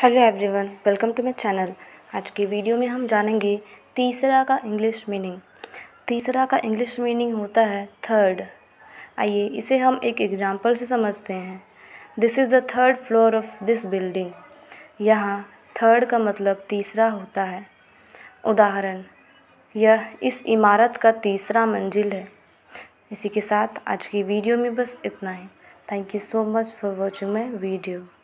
hello everyone welcome to my channel आज की video में हम जानेंगे तीसरा का इंग्लिश मीनिंग तीसरा का इंग्लिश मीनिंग होता है थर्ड आइए इसे हम एक एग्जांपल से समझते हैं this is the third floor of this building यहाँ थर्ड का मतलब तीसरा होता है उदाहरण यह इस इमारत का तीसरा मंजिल है इसी के साथ आज की वीडियो में बस इतना ही thank you so much for watching my video